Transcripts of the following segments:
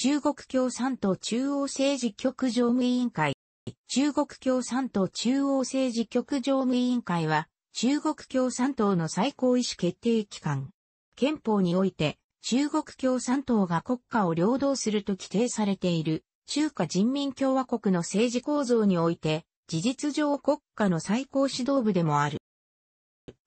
中国共産党中央政治局常務委員会。中国共産党中央政治局常務委員会は、中国共産党の最高意思決定機関。憲法において、中国共産党が国家を領導すると規定されている、中華人民共和国の政治構造において、事実上国家の最高指導部でもある。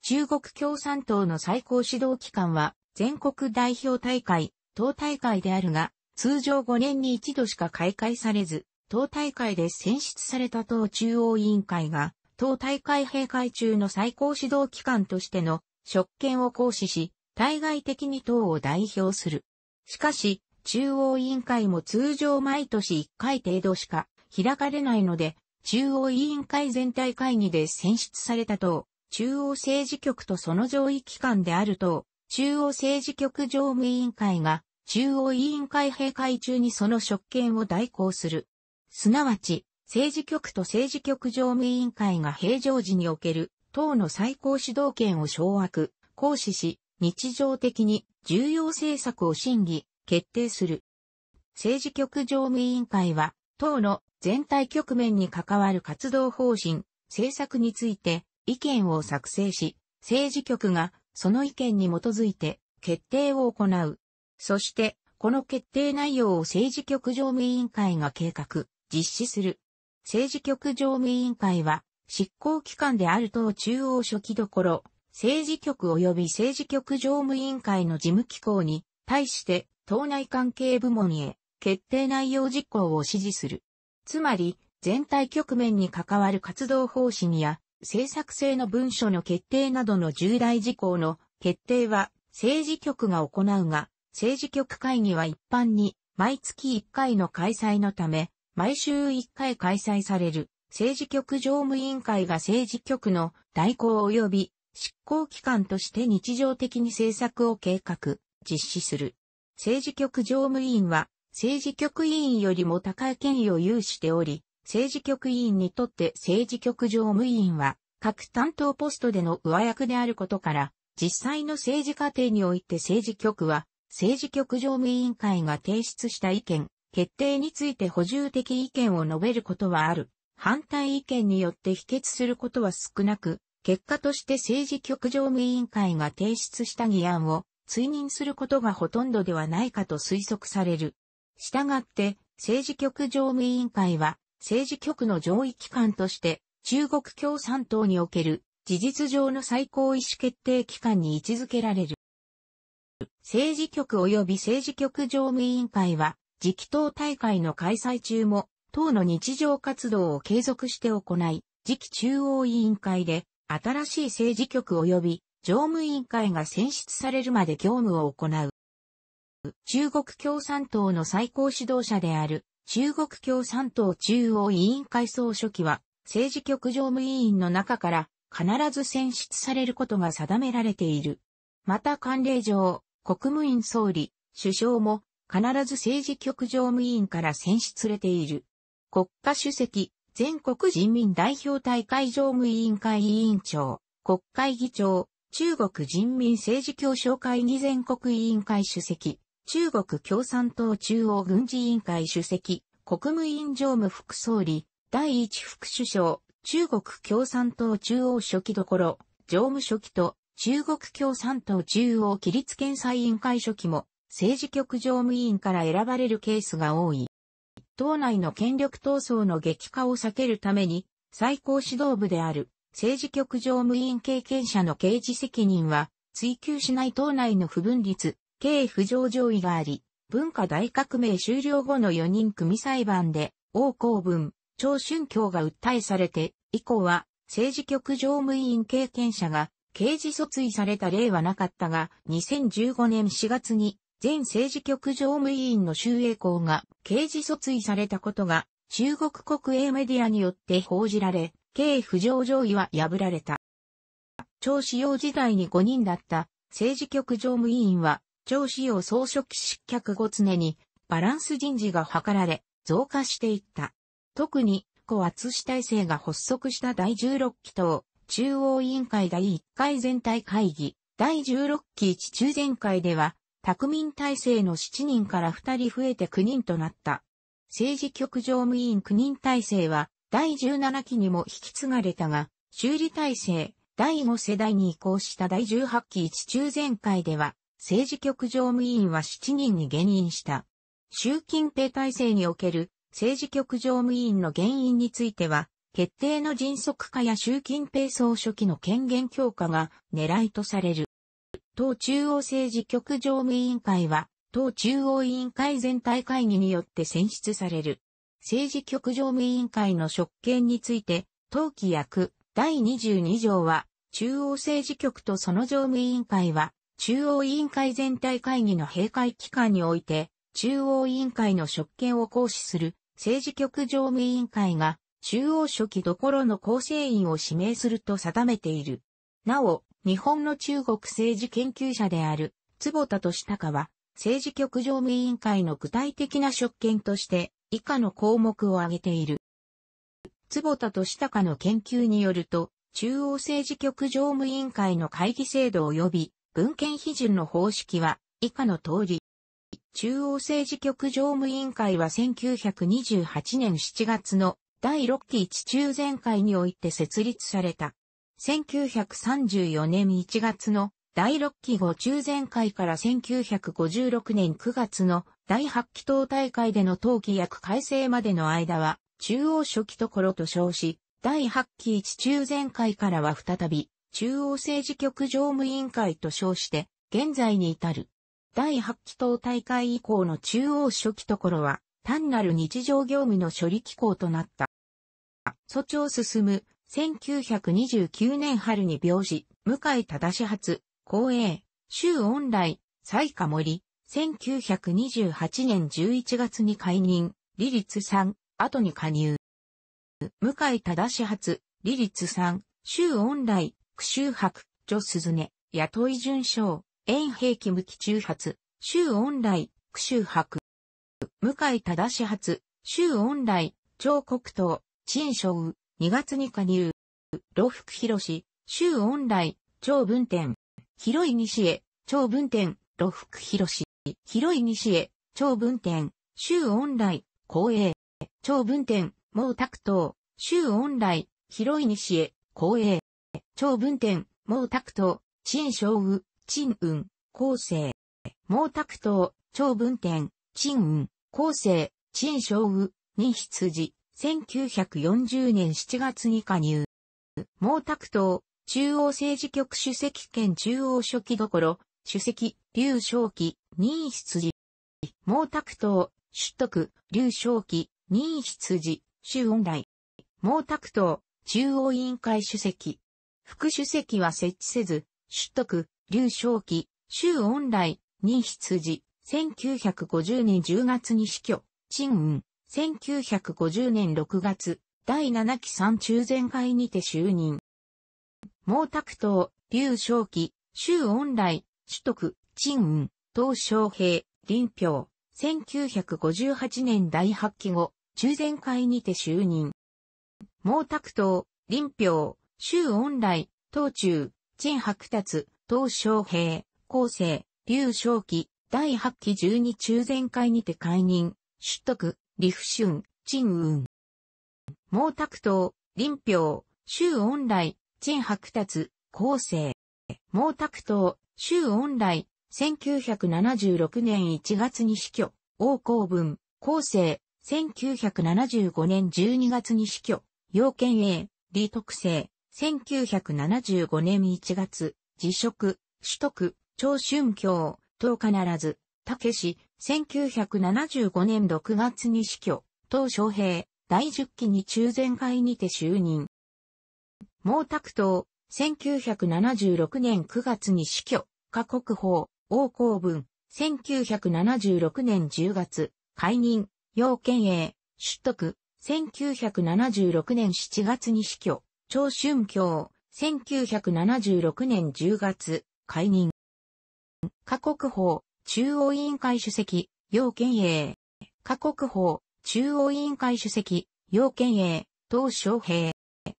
中国共産党の最高指導機関は、全国代表大会、党大会であるが、通常5年に一度しか開会されず、党大会で選出された党中央委員会が、党大会閉会中の最高指導機関としての職権を行使し、対外的に党を代表する。しかし、中央委員会も通常毎年1回程度しか開かれないので、中央委員会全体会議で選出された党、中央政治局とその上位機関である党、中央政治局常務委員会が中央委員会閉会中にその職権を代行する。すなわち、政治局と政治局常務委員会が平常時における党の最高指導権を掌握、行使し、日常的に重要政策を審議、決定する。政治局常務委員会は、党の全体局面に関わる活動方針、政策について意見を作成し、政治局がその意見に基づいて決定を行う。そして、この決定内容を政治局常務委員会が計画、実施する。政治局常務委員会は、執行機関である党中央書記どころ、政治局及び政治局常務委員会の事務機構に、対して、党内関係部門へ、決定内容実行を指示する。つまり、全体局面に関わる活動方針や、政策性の文書の決定などの重大事項の決定は政治局が行うが、政治局会議は一般に毎月1回の開催のため、毎週1回開催される政治局常務委員会が政治局の代行及び執行機関として日常的に政策を計画、実施する。政治局常務委員は政治局委員よりも高い権威を有しており、政治局委員にとって政治局常務委員は各担当ポストでの上役であることから、実際の政治過程において政治局は政治局常務委員会が提出した意見、決定について補充的意見を述べることはある。反対意見によって否決することは少なく、結果として政治局常務委員会が提出した議案を追認することがほとんどではないかと推測される。したがって、政治局常務委員会は、政治局の上位機関として、中国共産党における事実上の最高意思決定機関に位置づけられる。政治局及び政治局常務委員会は、次期党大会の開催中も、党の日常活動を継続して行い、次期中央委員会で、新しい政治局及び常務委員会が選出されるまで業務を行う。中国共産党の最高指導者である、中国共産党中央委員会総書記は、政治局常務委員の中から必ず選出されることが定められている。また慣例上、国務院総理、首相も必ず政治局常務委員から選出されている。国家主席、全国人民代表大会常務委員会委員長、国会議長、中国人民政治協商会議全国委員会主席、中国共産党中央軍事委員会主席、国務院常務副総理、第一副首相、中国共産党中央書記どころ、常務書記と中国共産党中央規律検査委員会初期も政治局常務委員から選ばれるケースが多い。党内の権力闘争の激化を避けるために、最高指導部である政治局常務委員経験者の刑事責任は、追求しない党内の不分立、刑不上上位があり、文化大革命終了後の4人組裁判で、王公文、張春京が訴えされて、以降は政治局常務委員経験者が刑事訴追された例はなかったが、2015年4月に、前政治局常務委員の周永公が刑事訴追されたことが、中国国営メディアによって報じられ、刑不上上位は破られた。張志陽時代に5人だった政治局常務委員は、張志陽総書記失脚後常にバランス人事が図られ、増加していった。特に、小厚主体制が発足した第16期と、中央委員会第1回全体会議、第16期地中全会では、宅民体制の7人から2人増えて9人となった。政治局常務委員9人体制は、第17期にも引き継がれたが、修理体制、第5世代に移行した第18期地中全会では、政治局常務委員は7人に減員した。習近平体制における政治局常務委員の減員については、決定の迅速化や習近平総書記の権限強化が狙いとされる。党中央政治局常務委員会は、党中央委員会全体会議によって選出される。政治局常務委員会の職権について、党規約第22条は、中央政治局とその常務委員会は、中央委員会全体会議の閉会期間において、中央委員会の職権を行使する政治局常務委員会が中央書記どころの構成員を指名すると定めている。なお、日本の中国政治研究者である、坪田敏孝は、政治局常務委員会の具体的な職権として、以下の項目を挙げている。坪田敏孝の研究によると、中央政治局常務委員会の会議制度及び、文献批准の方式は、以下の通り。中央政治局常務委員会は1928年7月の第6期地中全会において設立された。1934年1月の第6期5中全会から1956年9月の第8期党大会での党規約改正までの間は、中央初期ところと称し、第8期一中全会からは再び、中央政治局常務委員会と称して、現在に至る。第8期党大会以降の中央初期ところは、単なる日常業務の処理機構となった。蘇長進む、1929年春に病死、向井忠始発、公営、周恩来、西下森、1928年11月に解任、理立3、後に加入。向井忠始発、理立3、周恩来、苦州博、女鈴音、雇い順章、遠兵器無期中発、周恩来、苦州博。向井忠始発、周恩来、張国東、陳章、二月に加入、老福博周恩来、張文天、広い西へ、張文天、老福博広い西へ、張文天、周恩来、光栄、張文天、毛沢東、周恩来、広い西へ、光栄、張文天、毛沢東、陳章宇、陳雲、厚生、毛沢東、張文天、陳雲、後世、陳昭雨、に羊、1940年7月に加入。毛沢東、中央政治局主席兼中央書記どころ、主席、劉少奇、任羊。毛沢東、出徳、劉少奇、任羊、周恩来。毛沢東、中央委員会主席。副主席は設置せず、出徳、劉少奇、周恩来、任羊、1950年10月に死去、陳雲、1950年6月、第7期三中全会にて就任。毛沢東、劉少奇、周恩来、取得、陳雲、東昌平、林彪、1958年第8期後、中全会にて就任。毛沢東、林彪、周恩来、東中、陳白達、東昌平、厚生、劉少奇、第8期12中前会にて解任、出徳、李不春、陳雲。毛沢東、林彪、周恩来、陳白達、厚生。毛沢東、周恩来、1976年1月に死去、王公文、厚生、1975年12月に死去、要件 A、李徳生、1975年1月、辞職、取得、長春京、当必ず、たけし、1975年6月に死去、当昌平、第10期に中前会にて就任。毛沢東、1976年9月に死去、過国法、王公文、1976年10月、解任、要県営、出得、1976年7月に死去、長春教、1976年10月、解任。過国法、中央委員会主席、要県営。過国法、中央委員会主席、要県営、鄧昌平。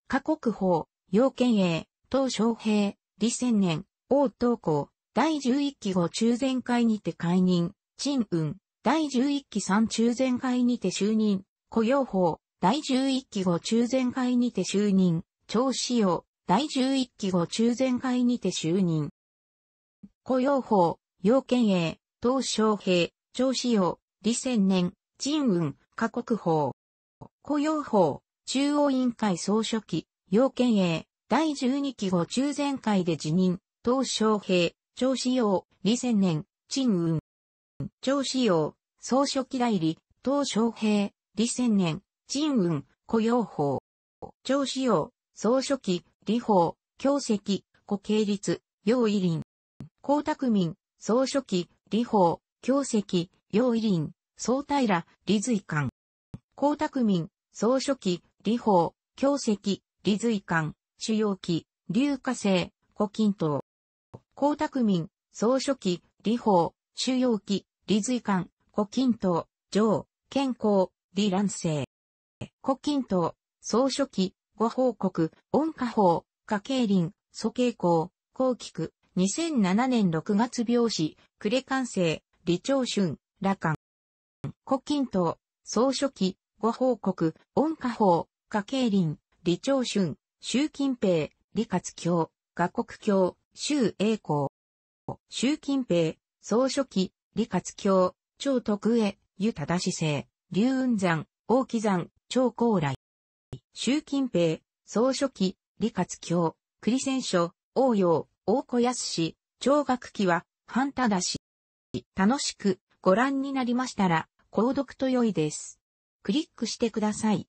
過国法、要県営、鄧昌平、李千年、王東光、第十一期後中前会にて解任、陳雲、第十一期三中前会にて就任、雇用法、第十一期後中前会にて就任、張子陽、第十一期後中前会にて就任。雇用法、要件営、東昌平、張志用、李千年、陳雲、過国法。雇用法、中央委員会総書記、要件営、第十二期後中前会で辞任、東昌平、張志用、李千年、陳雲。張志用、総書記代理、東昌平、李千年、陳雲、雇用法。張志用、総書記、李法、教籍、固形率、要委林。江沢民、総書記、李鵬、京石、楊依林、総平、李瑞館。江沢民、総書記、李鵬、京石、李瑞館、主要記、劉化成、胡錦涛。江沢民、総書記、李鵬、主要記、李瑞館、胡錦涛、上、健康、李蘭生。胡錦涛、総書記、ご報告、恩家法、家計林、蘇慶公、高菊、2007年6月病死、呉完成、李長春、羅漢。胡錦涛、総書記、ご報告、温家宝、家慶林、李長春、習近平、李克強、賀国強、周栄光。習近平、総書記、李克強、張徳江、湯忠政、劉雲山、王岐山、張高麗。習近平、総書記、李克強、栗戦書、王陽、大小安氏、聴学期は、半田だし。楽しくご覧になりましたら、購読と良いです。クリックしてください。